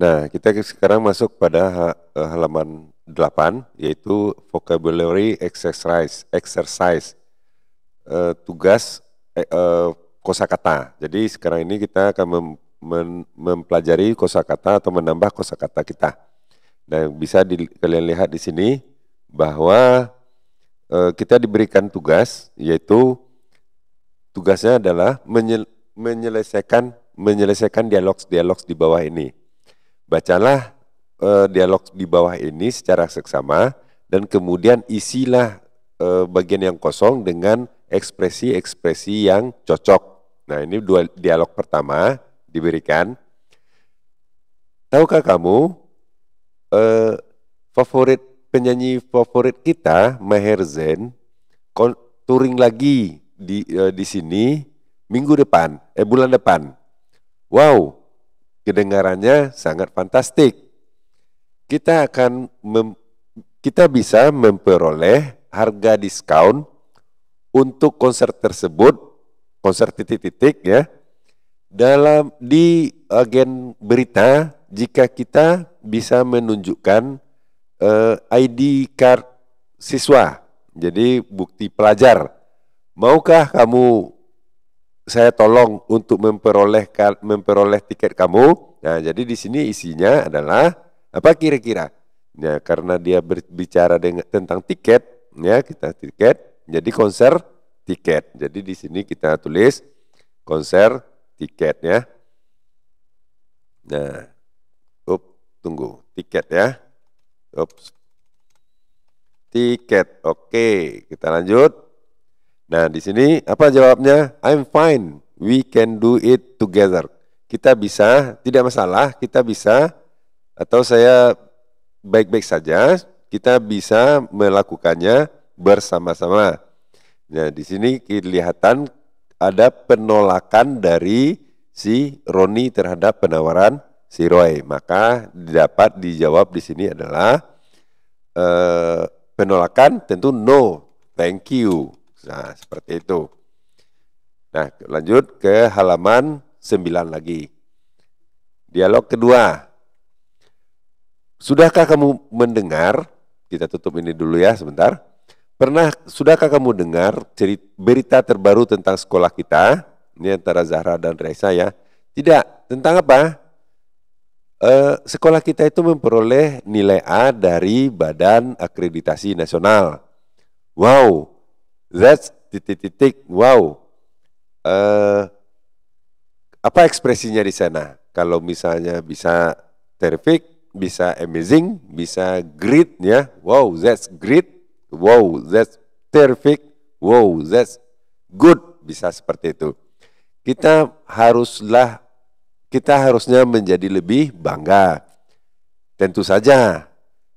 Nah, kita sekarang masuk pada eh, halaman 8 yaitu vocabulary exercise, exercise. Uh, tugas uh, kosakata. Jadi sekarang ini kita akan mem, mem, mempelajari kosakata atau menambah kosakata kita. Nah, bisa di, kalian lihat di sini bahwa uh, kita diberikan tugas yaitu tugasnya adalah menye, menyelesaikan menyelesaikan dialog-dialog di bawah ini Bacalah eh, dialog di bawah ini secara seksama dan kemudian isilah eh, bagian yang kosong dengan ekspresi-ekspresi yang cocok. Nah, ini dua dialog pertama diberikan. Tahukah kamu eh, favorit penyanyi favorit kita Maher Zain touring lagi di di sini minggu depan, eh bulan depan. Wow, kedengarannya sangat fantastik. Kita akan mem, kita bisa memperoleh harga diskon untuk konser tersebut, konser titik-titik ya, dalam di agen berita jika kita bisa menunjukkan uh, eh, ID card siswa, jadi bukti pelajar. Maukah kamu saya tolong untuk memperoleh memperoleh tiket kamu. Nah, jadi di sini isinya adalah apa kira-kira? Ya, karena dia berbicara dengan tentang tiket, ya kita tiket. Jadi konser tiket. Jadi di sini kita tulis konser tiket ya. Nah, up tunggu tiket ya. Ups. Tiket. Oke, kita lanjut. Nah, di sini apa jawabnya? I'm fine. We can do it together. Kita bisa, tidak masalah, kita bisa atau saya baik-baik saja, kita bisa melakukannya bersama-sama. Nah, di sini kelihatan ada penolakan dari si Roni terhadap penawaran si Roy. Maka dapat dijawab di sini adalah eh, penolakan tentu no, thank you. Nah, seperti itu. Nah, lanjut ke halaman 9 lagi. Dialog kedua. Sudahkah kamu mendengar? Kita tutup ini dulu ya sebentar. Pernah sudahkah kamu dengar cerita, berita terbaru tentang sekolah kita? Ini antara Zahra dan Reza ya. Tidak, tentang apa? E, sekolah kita itu memperoleh nilai A dari Badan Akreditasi Nasional. Wow, That's titik-titik wow. Uh, apa ekspresinya di sana? Kalau misalnya bisa terrific, bisa amazing, bisa great ya. Wow, that's great. Wow, that's terrific. Wow, that's good. Bisa seperti itu. Kita haruslah kita harusnya menjadi lebih bangga. Tentu saja,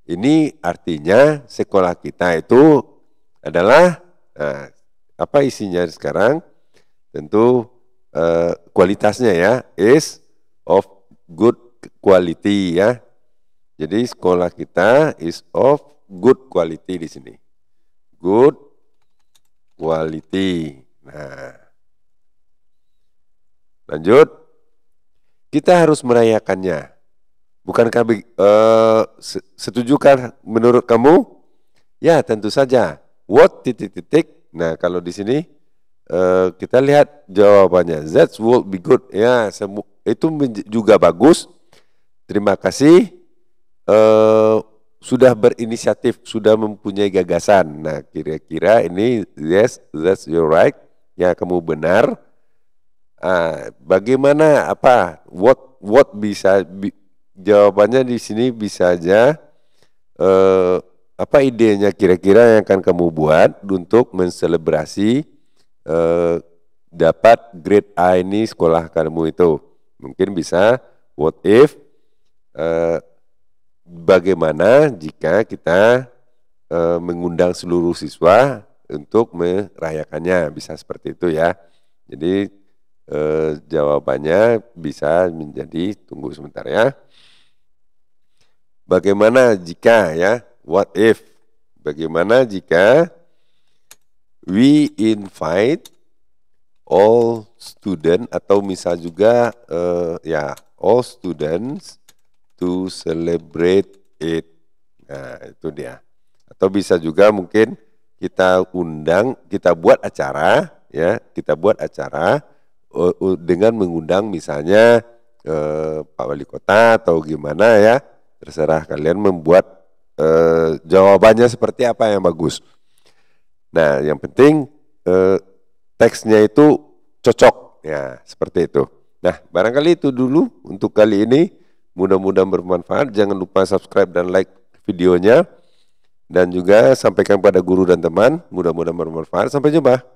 ini artinya sekolah kita itu adalah Nah, apa isinya sekarang? Tentu uh, kualitasnya ya, is of good quality ya. Jadi sekolah kita is of good quality di sini. Good quality. Nah. Lanjut. Kita harus merayakannya. Bukankah uh, eh, setujukah menurut kamu? Ya, tentu saja what titik titik. Nah, kalau di sini uh, kita lihat jawabannya. That would be good. Ya, semu- itu juga bagus. Terima kasih uh, sudah berinisiatif, sudah mempunyai gagasan. Nah, kira-kira ini yes, that's your right. Ya, kamu benar. Ah, bagaimana apa what what bisa bi, jawabannya di sini bisa aja eh, uh, apa idenya kira-kira yang akan kamu buat untuk menselebrasi eh, dapat grade A ini sekolah kamu itu? Mungkin bisa what if eh, bagaimana jika kita eh, mengundang seluruh siswa untuk merayakannya bisa seperti itu ya. Jadi eh, jawabannya bisa menjadi tunggu sebentar ya. Bagaimana jika ya what if? Bagaimana jika we invite all student atau misal juga uh, ya yeah, all students to celebrate it. Nah, itu dia. Atau bisa juga mungkin kita undang, kita buat acara ya, kita buat acara eh, dengan mengundang misalnya eh, Pak Wali Kota atau gimana ya terserah kalian membuat Eh, jawabannya seperti apa yang bagus. Nah, yang penting eh, teksnya itu cocok ya, seperti itu. Nah, barangkali itu dulu untuk kali ini. Mudah-mudahan bermanfaat. Jangan lupa subscribe dan like videonya dan juga sampaikan pada guru dan teman. Mudah-mudahan bermanfaat. Sampai jumpa.